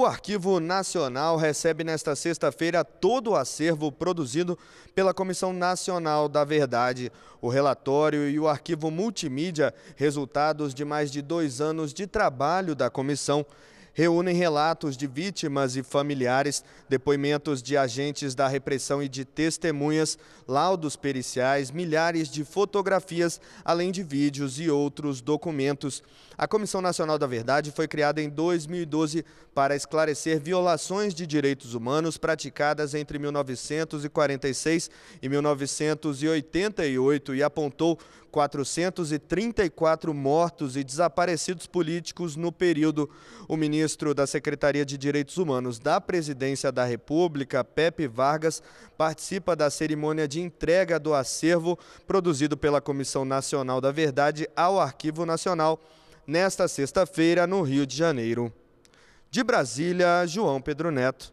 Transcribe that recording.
O Arquivo Nacional recebe nesta sexta-feira todo o acervo produzido pela Comissão Nacional da Verdade, o relatório e o arquivo multimídia, resultados de mais de dois anos de trabalho da comissão reúnem relatos de vítimas e familiares, depoimentos de agentes da repressão e de testemunhas, laudos periciais, milhares de fotografias, além de vídeos e outros documentos. A Comissão Nacional da Verdade foi criada em 2012 para esclarecer violações de direitos humanos praticadas entre 1946 e 1988 e apontou 434 mortos e desaparecidos políticos no período. O ministro ministro da Secretaria de Direitos Humanos da Presidência da República, Pepe Vargas, participa da cerimônia de entrega do acervo produzido pela Comissão Nacional da Verdade ao Arquivo Nacional nesta sexta-feira, no Rio de Janeiro. De Brasília, João Pedro Neto.